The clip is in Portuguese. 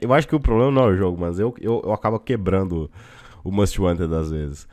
eu acho que o problema não é o jogo, mas eu, eu, eu acabo quebrando o Must Wanted às vezes.